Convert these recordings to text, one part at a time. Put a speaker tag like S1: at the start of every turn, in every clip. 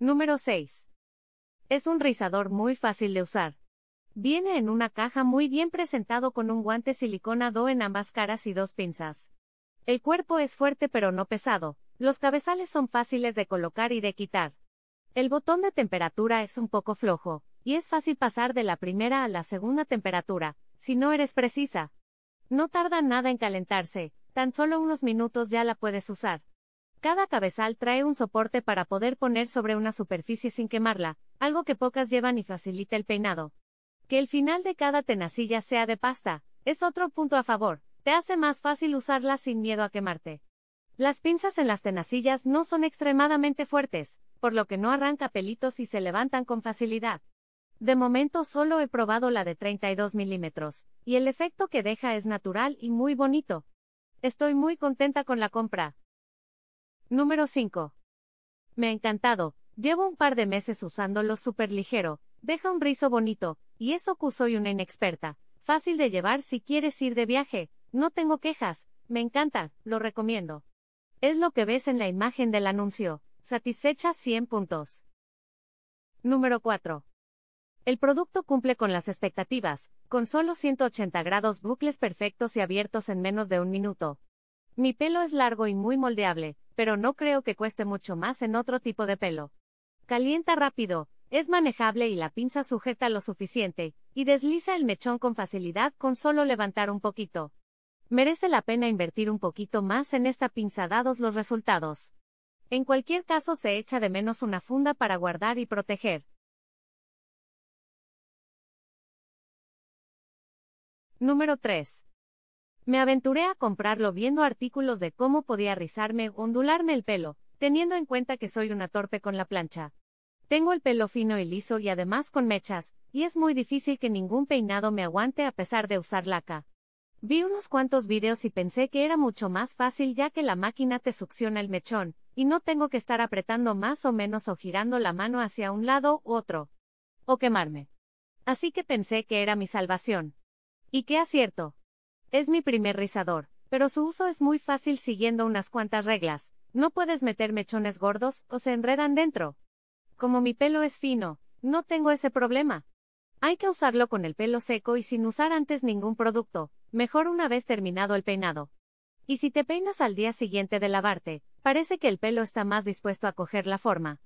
S1: Número 6. Es un rizador muy fácil de usar. Viene en una caja muy bien presentado
S2: con un guante silicona DO en ambas caras y dos pinzas. El cuerpo es fuerte pero no pesado, los cabezales son fáciles de colocar y de quitar. El botón de temperatura es un poco flojo, y es fácil pasar de la primera a la segunda temperatura, si no eres precisa. No tarda nada en calentarse, tan solo unos minutos ya la puedes usar. Cada cabezal trae un soporte para poder poner sobre una superficie sin quemarla, algo que pocas llevan y facilita el peinado. Que el final de cada tenacilla sea de pasta, es otro punto a favor, te hace más fácil usarla sin miedo a quemarte. Las pinzas en las tenacillas no son extremadamente fuertes, por lo que no arranca pelitos y se levantan con facilidad. De momento solo he probado la de 32 milímetros, y el efecto que deja es natural y muy bonito. Estoy muy contenta con la compra. Número 5. Me ha encantado, llevo un par de meses usándolo súper ligero, deja un rizo bonito, y eso que soy una inexperta, fácil de llevar si quieres ir de viaje, no tengo quejas, me encanta, lo recomiendo. Es lo que ves en la imagen del anuncio, satisfecha 100 puntos. Número 4. El producto cumple con las expectativas, con solo 180 grados bucles perfectos y abiertos en menos de un minuto. Mi pelo es largo y muy moldeable, pero no creo que cueste mucho más en otro tipo de pelo. Calienta rápido, es manejable y la pinza sujeta lo suficiente, y desliza el mechón con facilidad con solo levantar un poquito. Merece la pena invertir un poquito más en esta pinza dados los
S1: resultados. En cualquier caso se echa de menos una funda para guardar y proteger. Número 3. Me aventuré a comprarlo viendo artículos de cómo podía rizarme o
S2: ondularme el pelo, teniendo en cuenta que soy una torpe con la plancha. Tengo el pelo fino y liso y además con mechas, y es muy difícil que ningún peinado me aguante a pesar de usar laca. Vi unos cuantos videos y pensé que era mucho más fácil ya que la máquina te succiona el mechón, y no tengo que estar apretando más o menos o girando la mano hacia un lado u otro. O quemarme. Así que pensé que era mi salvación. Y qué acierto. Es mi primer rizador, pero su uso es muy fácil siguiendo unas cuantas reglas. No puedes meter mechones gordos o se enredan dentro. Como mi pelo es fino, no tengo ese problema. Hay que usarlo con el pelo seco y sin usar antes ningún producto, mejor una vez terminado el peinado. Y si te peinas al día siguiente de lavarte,
S1: parece que el pelo está más dispuesto a coger la forma.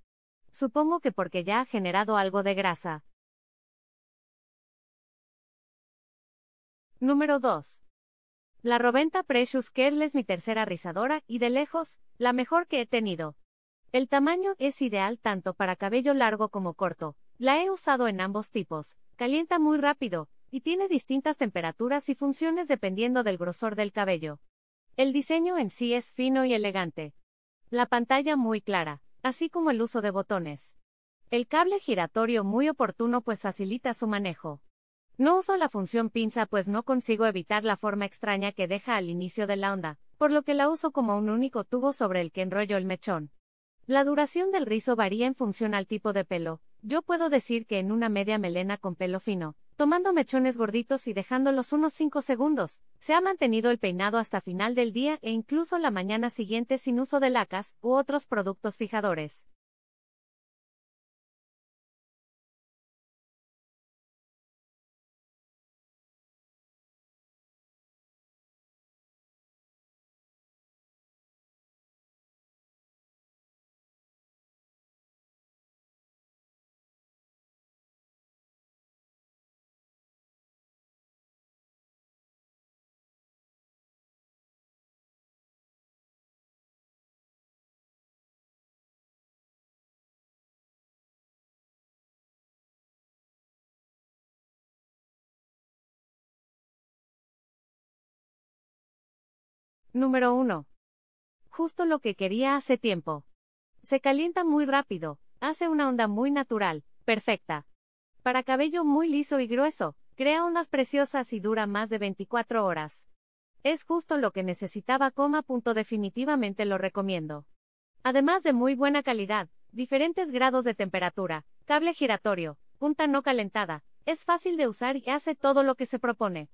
S1: Supongo que porque ya ha generado algo de grasa. Número 2. La Roventa Precious Kerl es mi tercera rizadora y de lejos,
S2: la mejor que he tenido. El tamaño es ideal tanto para cabello largo como corto. La he usado en ambos tipos, calienta muy rápido, y tiene distintas temperaturas y funciones dependiendo del grosor del cabello. El diseño en sí es fino y elegante. La pantalla muy clara, así como el uso de botones. El cable giratorio muy oportuno pues facilita su manejo. No uso la función pinza pues no consigo evitar la forma extraña que deja al inicio de la onda, por lo que la uso como un único tubo sobre el que enrollo el mechón. La duración del rizo varía en función al tipo de pelo. Yo puedo decir que en una media melena con pelo fino, tomando mechones gorditos y dejándolos unos 5 segundos, se ha mantenido el peinado hasta final del día e incluso la mañana siguiente sin uso
S1: de lacas u otros productos fijadores. Número 1. Justo lo que quería hace tiempo. Se calienta muy rápido, hace una onda muy natural,
S2: perfecta. Para cabello muy liso y grueso, crea ondas preciosas y dura más de 24 horas. Es justo lo que necesitaba, coma punto definitivamente lo recomiendo. Además de muy buena calidad, diferentes grados de temperatura, cable
S1: giratorio, punta no calentada, es fácil de usar y hace todo lo que se propone.